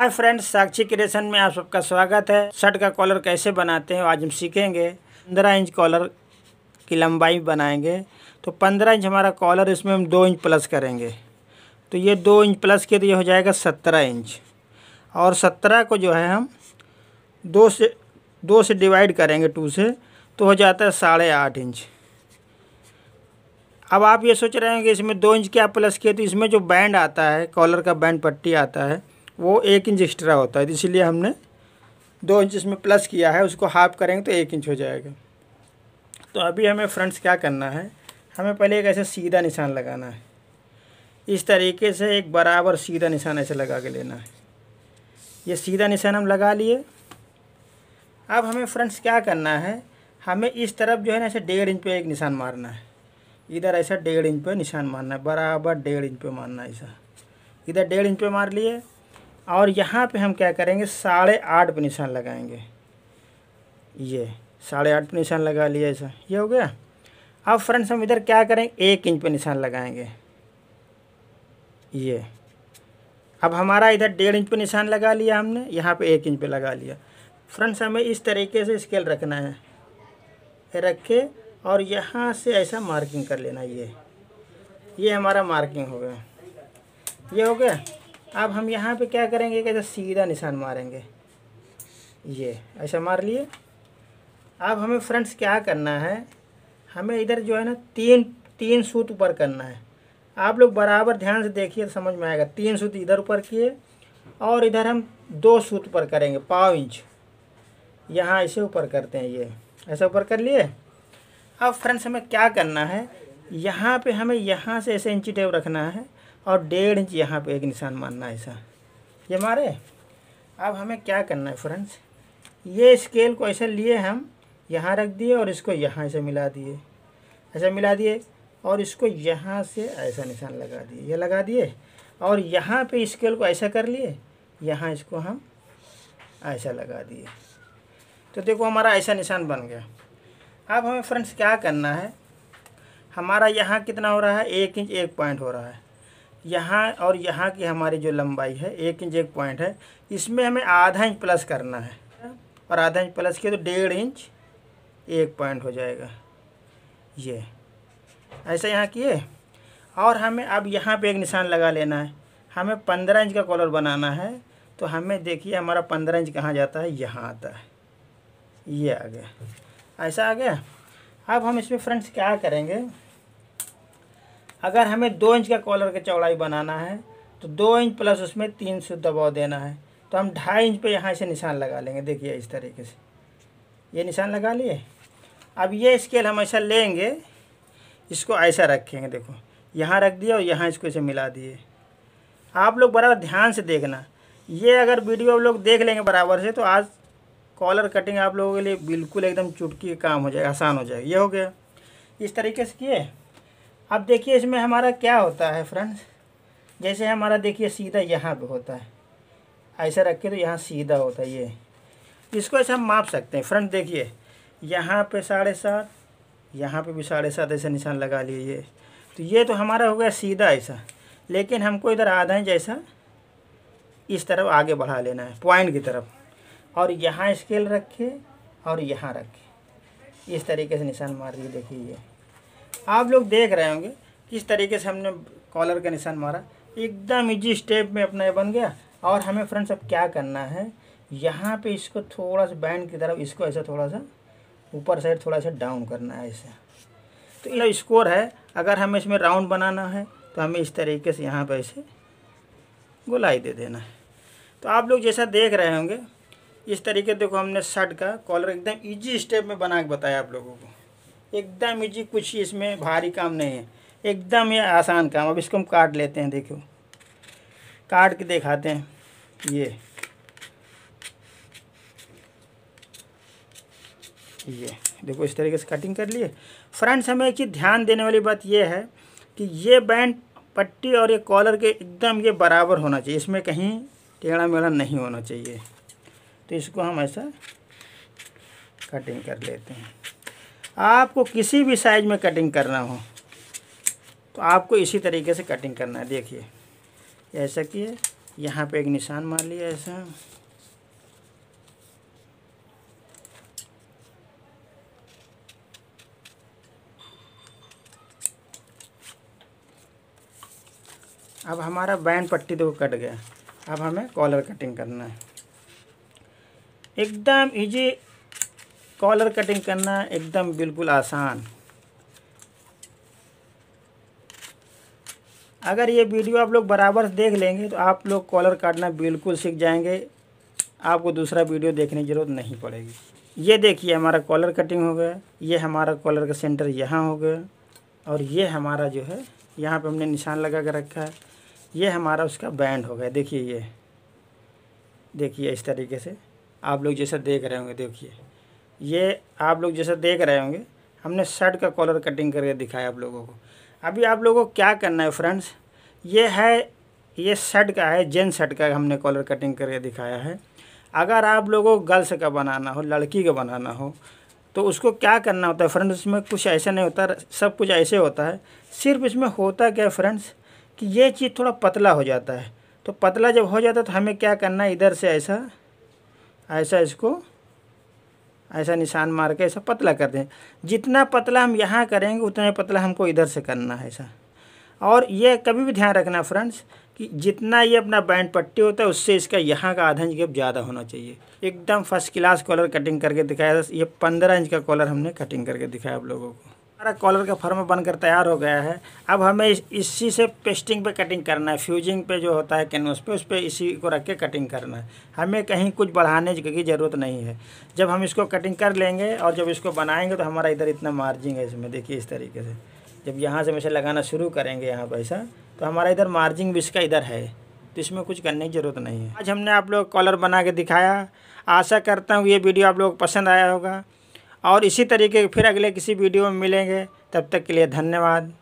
hi friends साक्षी creation में आप सबका स्वागत है शर्ट का कॉलर कैसे बनाते हैं आज हम सीखेंगे पंद्रह इंच कॉलर की लंबाई बनाएंगे तो पंद्रह इंच हमारा कॉलर इसमें हम दो इंच प्लस करेंगे तो ये दो इंच प्लस किए तो ये हो जाएगा सत्रह इंच और सत्रह को जो है हम दो से दो से डिवाइड करेंगे टू से तो हो जाता है साढ़े आठ इंच अब आप ये सोच रहे हैं कि इसमें दो इंच क्या प्लस किए तो इसमें जो बैंड आता है कॉलर का बैंड पट्टी आता है वो एक इंच एक्स्ट्रा होता है इसीलिए हमने दो इंच इसमें प्लस किया है उसको हाफ करेंगे तो एक इंच हो जाएगा तो अभी हमें फ्रंट्स क्या करना है हमें पहले एक ऐसे सीधा निशान लगाना है इस तरीके से एक बराबर सीधा निशान ऐसे लगा के लेना है ये सीधा निशान हम लगा लिए अब हमें फ्रंट्स क्या करना है हमें इस तरफ जो है ना ऐसे डेढ़ इंच पे एक निशान मारना है इधर ऐसा डेढ़ इंच पे निशान मारना है बराबर डेढ़ इंच पे मारना है ऐसा इधर डेढ़ इंच पे मार लिए और यहाँ पे हम क्या करेंगे साढ़े आठ पर निशान लगाएंगे ये साढ़े आठ पर निशान लगा लिया ऐसा ये हो गया अब फ्रेंड्स हम इधर क्या करेंगे एक इंच पर निशान लगाएंगे ये अब हमारा इधर डेढ़ इंच पे निशान लगा लिया हमने यहाँ पे एक इंच पे लगा लिया फ्रेंड्स हमें इस तरीके से स्केल रखना है रखे और यहाँ से ऐसा मार्किंग कर लेना ये ये हमारा मार्किंग हो गया ये हो गया अब हम यहाँ पे क्या करेंगे कि सीधा निशान मारेंगे ये ऐसा मार लिए अब हमें फ्रेंड्स क्या करना है हमें इधर जो है ना तीन तीन सूत ऊपर करना है आप लोग बराबर ध्यान से देखिए तो समझ में आएगा तीन सूत इधर ऊपर किए और इधर हम दो सूत ऊपर करेंगे पाव इंच यहाँ ऐसे ऊपर करते हैं ये ऐसे ऊपर कर लिए अब फ्रेंड्स हमें क्या करना है यहाँ पे हमें यहाँ से ऐसे इंची टेप रखना है और डेढ़ इंच यहाँ पे एक निशान मानना है ऐसा ये मारे अब हमें क्या करना है फ्रेंड्स ये स्केल को ऐसे लिए हम यहाँ रख दिए और इसको यहाँ ऐसे मिला दिए ऐसा मिला दिए और इसको यहाँ से ऐसा निशान लगा दिए ये लगा दिए और यहाँ पे स्केल को ऐसा कर लिए यहाँ इसको हम ऐसा लगा दिए तो देखो हमारा ऐसा निशान बन गया अब हमें फ्रेंड्स क्या करना है हमारा यहाँ कितना हो रहा है एक इंच एक पॉइंट हो रहा है यहाँ और यहाँ की हमारी जो लंबाई है एक इंच एक पॉइंट है इसमें हमें आधा इंच प्लस करना है और आधा इंच प्लस किया तो डेढ़ इंच एक पॉइंट हो जाएगा ये ऐसा यहाँ किए और हमें अब यहाँ पे एक निशान लगा लेना है हमें पंद्रह इंच का कॉलर बनाना है तो हमें देखिए हमारा पंद्रह इंच कहाँ जाता है यहाँ आता है ये आ गया ऐसा आ गया अब हम इसमें फ्रेंड्स क्या करेंगे अगर हमें दो इंच का कॉलर की चौड़ाई बनाना है तो दो इंच प्लस उसमें तीन सौ दबाव देना है तो हम ढाई इंच पे यहाँ से निशान लगा लेंगे देखिए इस तरीके से ये निशान लगा लिए अब ये स्केल हम ऐसा लेंगे इसको ऐसा रखेंगे देखो यहाँ रख दिया और यहाँ इसको इसे मिला दिए आप लोग बराबर ध्यान से देखना ये अगर वीडियो आप लोग देख लेंगे बराबर से तो आज कॉलर कटिंग आप लोगों के लिए बिल्कुल एकदम चुटकी काम हो जाएगा आसान हो जाएगा ये हो गया इस तरीके से किए अब देखिए इसमें हमारा क्या होता है फ्रेंड्स जैसे हमारा देखिए सीधा यहाँ पे होता है ऐसा रख के तो यहाँ सीधा होता है ये इसको ऐसे हम माप सकते हैं फ्रंट देखिए यहाँ पे साढ़े सात यहाँ पे भी साढ़े सात ऐसा निशान लगा लिए ये तो ये तो हमारा हो गया सीधा ऐसा लेकिन हमको इधर आधा है जैसा इस तरफ आगे बढ़ा लेना है पॉइंट की तरफ और यहाँ स्केल रखे और यहाँ रखे इस तरीके से निशान मार दिए देखिए ये आप लोग देख रहे होंगे किस तरीके से हमने कॉलर का निशान मारा एकदम इजी स्टेप में अपना ये बन गया और हमें फ्रेंड्स अब क्या करना है यहाँ पे इसको थोड़ा सा बैंड की तरफ इसको ऐसा थोड़ा सा ऊपर साइड थोड़ा सा डाउन करना है ऐसे तो ये स्कोर है अगर हमें इसमें राउंड बनाना है तो हमें इस तरीके से यहाँ पर ऐसे गुलाई दे देना है तो आप लोग जैसा देख रहे होंगे इस तरीके देखो हमने शर्ट का कॉलर एकदम इजी स्टेप में बना के बताया आप लोगों को एकदम इजी कुछ इसमें भारी काम नहीं है एकदम ये आसान काम अब इसको हम काट लेते हैं देखो काट के दिखाते हैं ये ये देखो इस तरीके से कटिंग कर लिए फ्रेंड्स हमें एक चीज़ ध्यान देने वाली बात यह है कि ये बैंड पट्टी और ये कॉलर के एकदम ये बराबर होना चाहिए इसमें कहीं टेढ़ा मेढ़ा नहीं होना चाहिए तो इसको हम ऐसा कटिंग कर लेते हैं आपको किसी भी साइज में कटिंग करना हो तो आपको इसी तरीके से कटिंग करना है देखिए ऐसा किए यहाँ पे एक निशान मार लिया ऐसा अब हमारा बैंड पट्टी देखो कट गया अब हमें कॉलर कटिंग करना है एकदम इजी कॉलर कटिंग करना एकदम बिल्कुल आसान अगर ये वीडियो आप लोग बराबर देख लेंगे तो आप लोग कॉलर काटना बिल्कुल सीख जाएंगे आपको दूसरा वीडियो देखने की ज़रूरत नहीं पड़ेगी ये देखिए हमारा कॉलर कटिंग हो गया ये हमारा कॉलर का सेंटर यहाँ हो गया और ये हमारा जो है यहाँ पे हमने निशान लगा कर रखा है ये हमारा उसका बैंड हो गया देखिए ये देखिए इस तरीके से आप लोग जैसा देख रहे होंगे देखिए ये आप लोग जैसे देख रहे होंगे हमने शर्ट का कॉलर कटिंग करके दिखाया आप लोगों को अभी आप लोगों को क्या करना है फ्रेंड्स ये है ये शर्ट का है जेंट्स शर्ट का हमने कॉलर कटिंग करके दिखाया है अगर आप लोगों को गर्ल्स का बनाना हो लड़की का बनाना हो तो उसको क्या करना होता है फ्रेंड्स इसमें कुछ ऐसा नहीं होता सब कुछ ऐसे होता है सिर्फ इसमें होता क्या है फ्रेंड्स कि ये चीज़ थोड़ा पतला हो जाता है तो पतला जब हो जाता है तो हमें क्या करना है इधर से ऐसा ऐसा इसको ऐसा निशान मार के ऐसा पतला कर दें जितना पतला हम यहाँ करेंगे उतना पतला हमको इधर से करना है ऐसा और ये कभी भी ध्यान रखना फ्रेंड्स कि जितना ये अपना बैंड पट्टी होता है उससे इसका यहाँ का आधा इंच गैप ज़्यादा होना चाहिए एकदम फर्स्ट क्लास कॉलर कटिंग करके दिखाया ये पंद्रह इंच का कॉलर हमने कटिंग करके दिखाया आप लोगों को हमारा कॉलर का फॉर्म बनकर तैयार हो गया है अब हमें इस, इसी से पेस्टिंग पे कटिंग करना है फ्यूजिंग पे जो होता है कैनवस पे उस पर इसी को रख के कटिंग करना है हमें कहीं कुछ बढ़ाने की ज़रूरत नहीं है जब हम इसको कटिंग कर लेंगे और जब इसको बनाएंगे तो हमारा इधर इतना मार्जिन है इसमें देखिए इस तरीके से जब यहाँ से हम इसे लगाना शुरू करेंगे यहाँ पर ऐसा तो हमारा इधर मार्जिन भी इसका इधर है तो इसमें कुछ करने की ज़रूरत नहीं है आज हमने आप लोग कॉलर बना के दिखाया आशा करता हूँ ये वीडियो आप लोग पसंद आया होगा और इसी तरीके फिर अगले किसी वीडियो में मिलेंगे तब तक के लिए धन्यवाद